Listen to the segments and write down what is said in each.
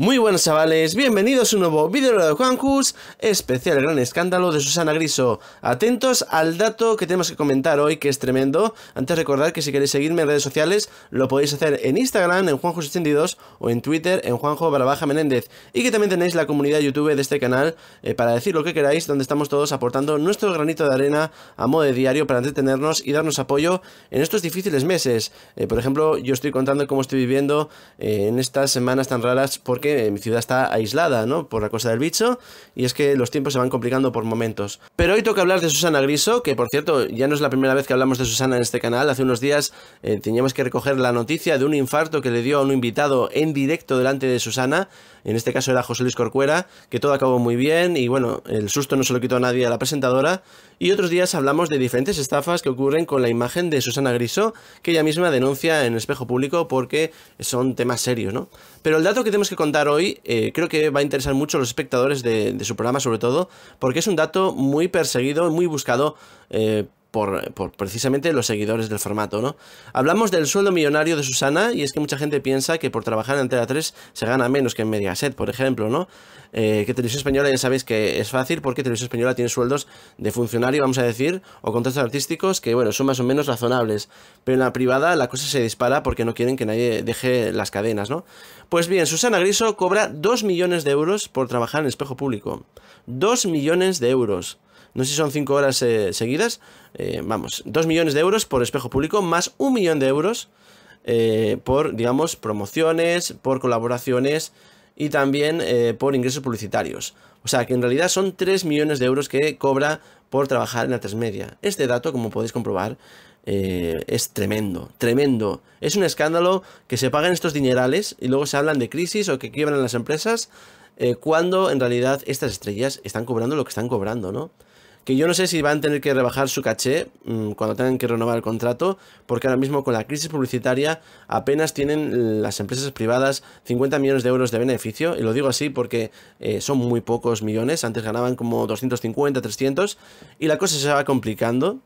Muy buenos chavales, bienvenidos a un nuevo vídeo de Juanjus, especial el gran escándalo de Susana Griso. Atentos al dato que tenemos que comentar hoy, que es tremendo. Antes recordar que si queréis seguirme en redes sociales, lo podéis hacer en Instagram, en Juanjus82, o en Twitter, en Juanjo Barabaja Menéndez. Y que también tenéis la comunidad YouTube de este canal, eh, para decir lo que queráis, donde estamos todos aportando nuestro granito de arena a modo de diario para entretenernos y darnos apoyo en estos difíciles meses. Eh, por ejemplo, yo estoy contando cómo estoy viviendo eh, en estas semanas tan raras, porque mi ciudad está aislada, ¿no? Por la cosa del bicho, y es que los tiempos se van complicando por momentos. Pero hoy toca hablar de Susana Griso, que por cierto, ya no es la primera vez que hablamos de Susana en este canal. Hace unos días eh, teníamos que recoger la noticia de un infarto que le dio a un invitado en directo delante de Susana. En este caso era José Luis Corcuera, que todo acabó muy bien, y bueno, el susto no se lo quitó a nadie a la presentadora, y otros días hablamos de diferentes estafas que ocurren con la imagen de Susana Griso, que ella misma denuncia en Espejo Público porque son temas serios, ¿no? Pero el dato que tenemos que contar hoy eh, creo que va a interesar mucho a los espectadores de, su programa, sobre todo, porque es un dato muy perseguido, muy buscado eh, por, precisamente los seguidores del formato, ¿no? Hablamos del sueldo millonario de Susana y es que mucha gente piensa que por trabajar en Antena 3 se gana menos que en Mediaset, por ejemplo, ¿no? Eh, que Televisión Española ya sabéis que es fácil porque Televisión Española tiene sueldos de funcionario, vamos a decir, o contratos artísticos que, bueno, son más o menos razonables. Pero en la privada la cosa se dispara porque no quieren que nadie deje las cadenas, ¿no? Pues bien, Susana Griso cobra 2 millones de euros por trabajar en espejo público. 2 millones de euros no sé si son 5 horas eh, seguidas, eh, vamos, 2 millones de euros por espejo público, más un millón de euros eh, por, digamos, promociones, por colaboraciones y también por ingresos publicitarios. O sea que en realidad son 3 millones de euros que cobra por trabajar en la transmedia. Este dato, como podéis comprobar, es tremendo, tremendo. Es un escándalo que se pagan estos dinerales y luego se hablan de crisis o que quiebran las empresas, cuando en realidad estas estrellas están cobrando lo que están cobrando, ¿no? que yo no sé si van a tener que rebajar su caché mm, cuando tengan que renovar el contrato, porque ahora mismo con la crisis publicitaria apenas tienen las empresas privadas 50 millones de euros de beneficio, y lo digo así porque eh, son muy pocos millones, antes ganaban como 250, 300, y la cosa se va complicando.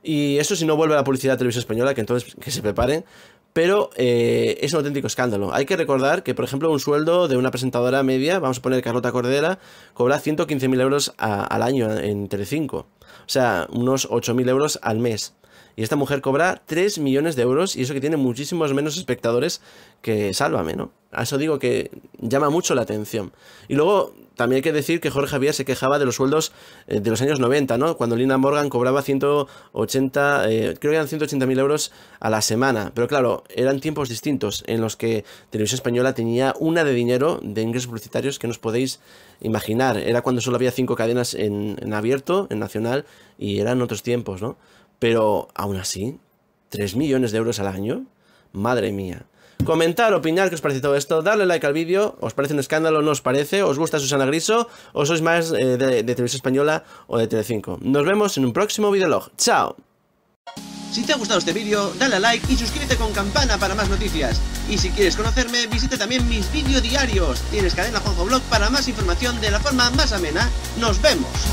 Y eso si no vuelve a la publicidad de televisión española, que entonces que se preparen, pero eh, es un auténtico escándalo. Hay que recordar que, por ejemplo, un sueldo de una presentadora media, vamos a poner Carlota Cordera, cobra 115.000 euros al año en Telecinco, o sea, unos 8.000 euros al mes. Y esta mujer cobra 3 millones de euros y eso que tiene muchísimos menos espectadores que Sálvame, ¿no? A eso digo que llama mucho la atención. Y luego también hay que decir que Jorge Javier se quejaba de los sueldos eh, de los años 90, ¿no? Cuando Lina Morgan cobraba 180, eh, creo que eran 180.000 euros a la semana. Pero claro, eran tiempos distintos en los que Televisión Española tenía una de dinero de ingresos publicitarios que nos podéis imaginar. Era cuando solo había cinco cadenas en, en abierto, en nacional, y eran otros tiempos, ¿no? Pero aún así, 3 millones de euros al año, madre mía. Comentar, opinar, qué os parece todo esto. Darle like al vídeo, os parece un escándalo, no os parece, os gusta Susana Griso o sois más eh, de, de Televisión Española o de TVE5? Nos vemos en un próximo videolog. ¡Chao! Si te ha gustado este vídeo, dale a like y suscríbete con campana para más noticias. Y si quieres conocerme, visita también mis vídeos diarios. Tienes cadena Juanjo Blog para más información de la forma más amena. ¡Nos vemos!